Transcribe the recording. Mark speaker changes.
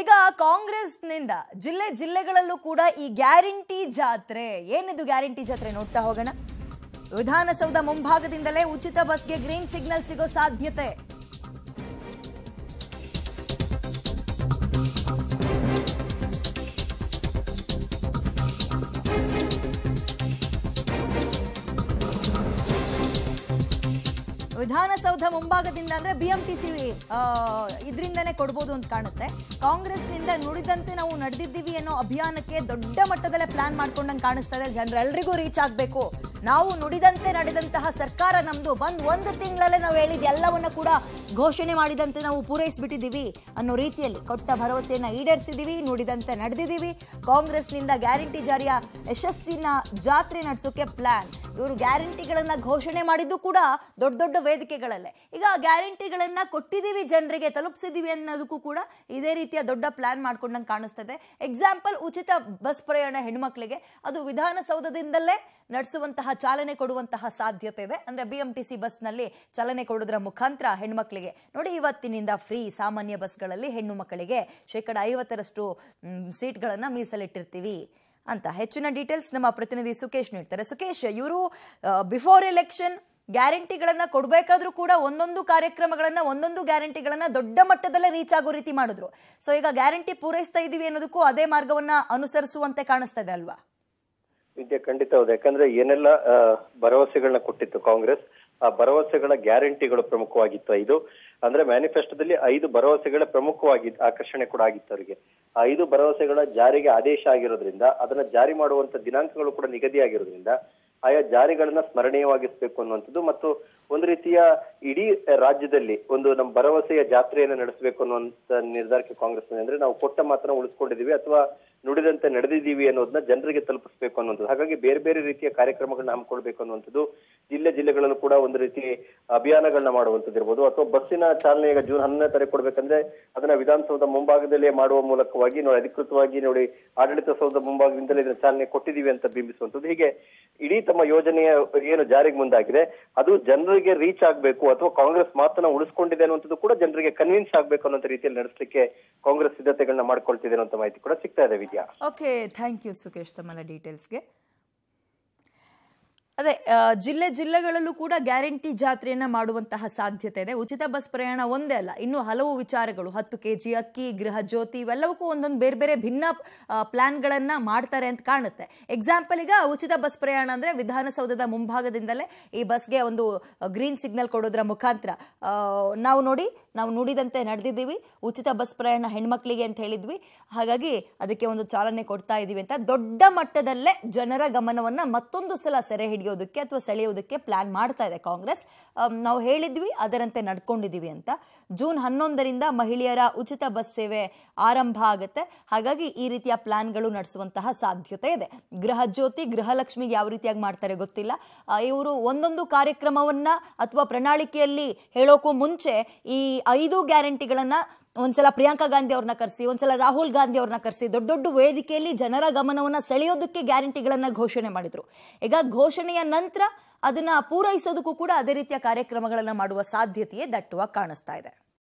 Speaker 1: ಈಗ ಕಾಂಗ್ರೆಸ್ನಿಂದ ಜಿಲ್ಲೆ ಜಿಲ್ಲೆಗಳಲ್ಲೂ ಕೂಡ ಈ ಗ್ಯಾರಂಟಿ ಜಾತ್ರೆ ಏನಿದು ಗ್ಯಾರಂಟಿ ಜಾತ್ರೆ ನೋಡ್ತಾ ಹೋಗೋಣ ವಿಧಾನಸೌಧ ಮುಂಭಾಗದಿಂದಲೇ ಉಚಿತ ಬಸ್ಗೆ ಗ್ರೀನ್ ಸಿಗ್ನಲ್ ಸಿಗೋ ಸಾಧ್ಯತೆ ವಿಧಾನಸೌಧ ಮುಂಭಾಗದಿಂದ ಅಂದ್ರೆ ಸಿ ಇದರಿಂದನೇ ಕೊಡ್ಬೋದು ಅಂತ ಕಾಣುತ್ತೆ ಕಾಂಗ್ರೆಸ್ನಿಂದ ನುಡಿದಂತೆ ನಾವು ನಡೆದಿದ್ದೀವಿ ಅನ್ನೋ ಅಭಿಯಾನಕ್ಕೆ ದೊಡ್ಡ ಮಟ್ಟದಲ್ಲೇ ಪ್ಲಾನ್ ಮಾಡ್ಕೊಂಡಂಗೆ ಕಾಣಿಸ್ತಾ ಇದೆ ಜನರೆಲ್ಲರಿಗೂ ರೀಚ್ ಆಗಬೇಕು ನಾವು ನುಡಿದಂತೆ ನಡೆದಂತಹ ಸರ್ಕಾರ ನಮ್ದು ಬಂದು ಒಂದು ತಿಂಗಳಲ್ಲೇ ನಾವು ಹೇಳಿದ ಎಲ್ಲವನ್ನು ಕೂಡ ಘೋಷಣೆ ಮಾಡಿದಂತೆ ನಾವು ಪೂರೈಸಿಬಿಟ್ಟಿದ್ದೀವಿ ಅನ್ನೋ ರೀತಿಯಲ್ಲಿ ಕೊಟ್ಟ ಭರವಸೆಯನ್ನು ಈಡೇರಿಸಿದ್ದೀವಿ ನುಡಿದಂತೆ ನಡೆದಿದ್ದೀವಿ ಕಾಂಗ್ರೆಸ್ನಿಂದ ಗ್ಯಾರಂಟಿ ಜಾರಿಯ ಯಶಸ್ಸಿನ ಜಾತ್ರೆ ನಡೆಸೋಕೆ ಪ್ಲಾನ್ ಇವರು ಗ್ಯಾರಂಟಿಗಳನ್ನ ಘೋಷಣೆ ಮಾಡಿದ್ದು ಕೂಡ ದೊಡ್ಡ ದೊಡ್ಡ ವೇದಿಕೆಗಳಲ್ಲೇ ಈಗ ಗ್ಯಾರಂಟಿಗಳನ್ನ ಕೊಟ್ಟಿದ್ದೀವಿ ಜನರಿಗೆ ತಲುಪಿಸಿದ್ದೀವಿ ಅನ್ನೋದಕ್ಕೂ ಕೂಡ ಇದೇ ರೀತಿಯ ದೊಡ್ಡ ಪ್ಲಾನ್ ಮಾಡ್ಕೊಂಡಂಗೆ ಕಾಣಿಸ್ತದೆ ಎಕ್ಸಾಂಪಲ್ ಉಚಿತ ಬಸ್ ಪ್ರಯಾಣ ಹೆಣ್ಮಕ್ಳಿಗೆ ಅದು ವಿಧಾನಸೌಧದಿಂದಲೇ ನಡೆಸುವಂತಹ ಚಾಲನೆ ಕೊಡುವಂತಹ ಸಾಧ್ಯತೆ ಇದೆ ಅಂದ್ರೆ ಬಿ ಬಸ್ ನಲ್ಲಿ ಬಸ್ನಲ್ಲಿ ಚಾಲನೆ ಕೊಡೋದ್ರ ಮುಖಾಂತರ ಹೆಣ್ಮಕ್ಳಿಗೆ ನೋಡಿ ಇವತ್ತಿನಿಂದ ಫ್ರೀ ಸಾಮಾನ್ಯ ಬಸ್ಗಳಲ್ಲಿ ಹೆಣ್ಣು ಮಕ್ಕಳಿಗೆ ಶೇಕಡ ಐವತ್ತರಷ್ಟು ಸೀಟ್ಗಳನ್ನು ಮೀಸಲಿಟ್ಟಿರ್ತೀವಿ ಅಂತ ಹೆಚ್ಚಿನ ಡೀಟೇಲ್ಸ್ ನಮ್ಮ ಪ್ರತಿನಿಧಿ ಸುಕೇಶ್ ನೀಡ್ತಾರೆ ಸುಕೇಶ್ ಇವರು ಬಿಫೋರ್ ಎಲೆಕ್ಷನ್ ಗ್ಯಾರಂಟಿಗಳನ್ನು ಕೊಡಬೇಕಾದ್ರೂ ಕೂಡ ಒಂದೊಂದು ಕಾರ್ಯಕ್ರಮಗಳನ್ನು ಒಂದೊಂದು ಗ್ಯಾರಂಟಿಗಳನ್ನ ದೊಡ್ಡ ಮಟ್ಟದಲ್ಲೇ ರೀಚ್ ಆಗೋ ರೀತಿ ಮಾಡಿದ್ರು ಸೊ ಈಗ ಗ್ಯಾರಂಟಿ ಪೂರೈಸ್ತಾ ಇದ್ದೀವಿ ಅನ್ನೋದಕ್ಕೂ ಅದೇ ಮಾರ್ಗವನ್ನ ಅನುಸರಿಸುವಂತೆ ಕಾಣಿಸ್ತಾ ಇದೆ ಅಲ್ವಾ
Speaker 2: ಇದೆ ಖಂಡಿತ ಹೌದು ಯಾಕಂದ್ರೆ ಏನೆಲ್ಲ ಭರವಸೆಗಳನ್ನ ಕೊಟ್ಟಿತ್ತು ಕಾಂಗ್ರೆಸ್ ಆ ಭರವಸೆಗಳ ಗ್ಯಾರಂಟಿಗಳು ಪ್ರಮುಖವಾಗಿತ್ತು ಐದು ಅಂದ್ರೆ ಮ್ಯಾನಿಫೆಸ್ಟೋದಲ್ಲಿ ಐದು ಭರವಸೆಗಳ ಪ್ರಮುಖವಾಗಿ ಆಕರ್ಷಣೆ ಕೂಡ ಆಗಿತ್ತು ಅವರಿಗೆ ಆ ಐದು ಭರವಸೆಗಳ ಜಾರಿಗೆ ಆದೇಶ ಆಗಿರೋದ್ರಿಂದ ಅದನ್ನ ಜಾರಿ ಮಾಡುವಂತ ದಿನಾಂಕಗಳು ಕೂಡ ನಿಗದಿಯಾಗಿರೋದ್ರಿಂದ ಆಯಾ ಜಾರಿಗಳನ್ನ ಸ್ಮರಣೀಯವಾಗಿಸಬೇಕು ಅನ್ನುವಂಥದ್ದು ಮತ್ತು ಒಂದು ರೀತಿಯ ಇಡೀ ರಾಜ್ಯದಲ್ಲಿ ಒಂದು ನಮ್ಮ ಭರವಸೆಯ ಜಾತ್ರೆಯನ್ನು ನಡೆಸಬೇಕು ಅನ್ನುವಂತ ನಿರ್ಧಾರಕ್ಕೆ ಕಾಂಗ್ರೆಸ್ ಅಂದ್ರೆ ನಾವು ಕೊಟ್ಟ ಮಾತ್ರ ಉಳಿಸ್ಕೊಂಡಿದೀವಿ ಅಥವಾ ನುಡಿದಂತೆ ನಡೆದಿದ್ದೀವಿ ಅನ್ನೋದನ್ನ ಜನರಿಗೆ ತಲುಪಿಸಬೇಕು ಅನ್ನುವಂಥದ್ದು ಹಾಗಾಗಿ ಬೇರೆ ಬೇರೆ ರೀತಿಯ ಕಾರ್ಯಕ್ರಮಗಳನ್ನ ಹಮ್ಮಿಕೊಳ್ಬೇಕು ಅನ್ನುವಂಥದ್ದು ಜಿಲ್ಲೆ ಜಿಲ್ಲೆಗಳಲ್ಲೂ ಕೂಡ ಒಂದು ರೀತಿ ಅಭಿಯಾನಗಳನ್ನ ಮಾಡುವಂಥದ್ದು ಇರ್ಬೋದು ಅಥವಾ ಬಸ್ಸಿನ ಚಾಲನೆ ಈಗ ಜೂನ್ ಹನ್ನೆ ತಾರೀಕು ಕೊಡ್ಬೇಕಂದ್ರೆ ಅದನ್ನ ವಿಧಾನಸೌಧ ಮುಂಭಾಗದಲ್ಲೇ ಮಾಡುವ ಮೂಲಕವಾಗಿ ನೋಡಿ ಅಧಿಕೃತವಾಗಿ ನೋಡಿ ಆಡಳಿತ ಸೌಧ ಮುಂಭಾಗದಿಂದಲೇ ಇದನ್ನ ಚಾಲನೆ ಕೊಟ್ಟಿದ್ದೀವಿ ಅಂತ ಬಿಂಬಿಸುವಂಥದ್ದು ಹೀಗೆ ಇಡೀ ತಮ್ಮ ಯೋಜನೆಯ ಏನು ಜಾರಿಗೆ ಮುಂದಾಗಿದೆ ಅದು ಜನರಿಗೆ ರೀಚ್ ಆಗಬೇಕು ಅಥವಾ ಕಾಂಗ್ರೆಸ್ ಮಾತನ್ನ ಉಳಿಸ್ಕೊಂಡಿದೆ ಅನ್ನುವಂಥದ್ದು ಕೂಡ ಜನರಿಗೆ ಕನ್ವಿನ್ಸ್ ಆಗಬೇಕು ಅನ್ನೋ ರೀತಿಯಲ್ಲಿ ನಡೆಸಲಿಕ್ಕೆ ಕಾಂಗ್ರೆಸ್ ಸಿದ್ಧತೆಗಳನ್ನ ಮಾಡ್ಕೊಳ್ತಿದೆ ಅನ್ನೋ ಮಾಹಿತಿ ಕೂಡ ಸಿಗ್ತಾ ಇದೆ Vidya
Speaker 1: okay thank you Sukhesh ತಮ್ಮ ಡೀಟೇಲ್ಸ್ಗೆ ಅದೇ ಜಿಲ್ಲೆ ಜಿಲ್ಲೆಗಳಲ್ಲೂ ಕೂಡ ಗ್ಯಾರಂಟಿ ಜಾತ್ರೆಯನ್ನ ಮಾಡುವಂತಹ ಸಾಧ್ಯತೆ ಇದೆ ಉಚಿತ ಬಸ್ ಪ್ರಯಾಣ ಒಂದೇ ಅಲ್ಲ ಇನ್ನು ಹಲವು ವಿಚಾರಗಳು ಹತ್ತು ಕೆ ಜಿ ಅಕ್ಕಿ ಗೃಹ ಜ್ಯೋತಿ ಇವೆಲ್ಲವಕ್ಕೂ ಒಂದೊಂದು ಬೇರೆ ಬೇರೆ ಭಿನ್ನ ಪ್ಲ್ಯಾನ್ಗಳನ್ನು ಮಾಡ್ತಾರೆ ಅಂತ ಕಾಣುತ್ತೆ ಎಕ್ಸಾಂಪಲ್ ಈಗ ಉಚಿತ ಬಸ್ ಪ್ರಯಾಣ ಅಂದ್ರೆ ವಿಧಾನಸೌಧದ ಮುಂಭಾಗದಿಂದಲೇ ಈ ಬಸ್ಗೆ ಒಂದು ಗ್ರೀನ್ ಸಿಗ್ನಲ್ ಕೊಡೋದ್ರ ಮುಖಾಂತರ ನಾವು ನೋಡಿ ನಾವು ನುಡಿದಂತೆ ನಡೆದಿದ್ದೀವಿ ಉಚಿತ ಬಸ್ ಪ್ರಯಾಣ ಹೆಣ್ಮಕ್ಳಿಗೆ ಅಂತ ಹೇಳಿದ್ವಿ ಹಾಗಾಗಿ ಅದಕ್ಕೆ ಒಂದು ಚಾಲನೆ ಕೊಡ್ತಾ ಇದೀವಿ ಅಂತ ದೊಡ್ಡ ಮಟ್ಟದಲ್ಲೇ ಜನರ ಗಮನವನ್ನು ಮತ್ತೊಂದು ಸಲ ಸೆರೆ ಹಿಡಿಯೋದಕ್ಕೆ ಅಥವಾ ಸೆಳೆಯೋದಕ್ಕೆ ಪ್ಲ್ಯಾನ್ ಮಾಡ್ತಾ ಇದೆ ಕಾಂಗ್ರೆಸ್ ನಾವು ಹೇಳಿದ್ವಿ ಅದರಂತೆ ನಡ್ಕೊಂಡಿದ್ದೀವಿ ಅಂತ ಜೂನ್ ಹನ್ನೊಂದರಿಂದ ಮಹಿಳೆಯರ ಉಚಿತ ಬಸ್ ಸೇವೆ ಆರಂಭ ಆಗುತ್ತೆ ಹಾಗಾಗಿ ಈ ರೀತಿಯ ಪ್ಲ್ಯಾನ್ಗಳು ನಡೆಸುವಂತಹ ಸಾಧ್ಯತೆ ಇದೆ ಗೃಹ ಜ್ಯೋತಿ ಗೃಹಲಕ್ಷ್ಮಿಗೆ ಯಾವ ರೀತಿಯಾಗಿ ಮಾಡ್ತಾರೆ ಗೊತ್ತಿಲ್ಲ ಇವರು ಒಂದೊಂದು ಕಾರ್ಯಕ್ರಮವನ್ನು ಅಥವಾ ಪ್ರಣಾಳಿಕೆಯಲ್ಲಿ ಹೇಳೋಕ್ಕೂ ಮುಂಚೆ ಈ ಐದು ಗ್ಯಾರಂಟಿಗಳನ್ನು ಒಂದ್ಸಲ ಪ್ರಿಯಾಂಕಾ ಗಾಂಧಿ ಅವ್ರನ್ನ ಕರೆಸಿ ಒಂದ್ಸಲ ರಾಹುಲ್ ಗಾಂಧಿ ಅವ್ರನ್ನ ಕರೆಸಿ ದೊಡ್ಡ ದೊಡ್ಡ ವೇದಿಕೆಯಲ್ಲಿ ಜನರ ಗಮನವನ್ನ ಸೆಳೆಯೋದಕ್ಕೆ ಗ್ಯಾರಂಟಿಗಳನ್ನ ಘೋಷಣೆ ಮಾಡಿದ್ರು ಈಗ ಘೋಷಣೆಯ ನಂತರ ಅದನ್ನ ಪೂರೈಸೋದಕ್ಕೂ ಕೂಡ ಅದೇ ರೀತಿಯ ಕಾರ್ಯಕ್ರಮಗಳನ್ನ ಮಾಡುವ ಸಾಧ್ಯತೆಯೇ ದಟ್ಟುವ ಕಾಣಿಸ್ತಾ ಇದೆ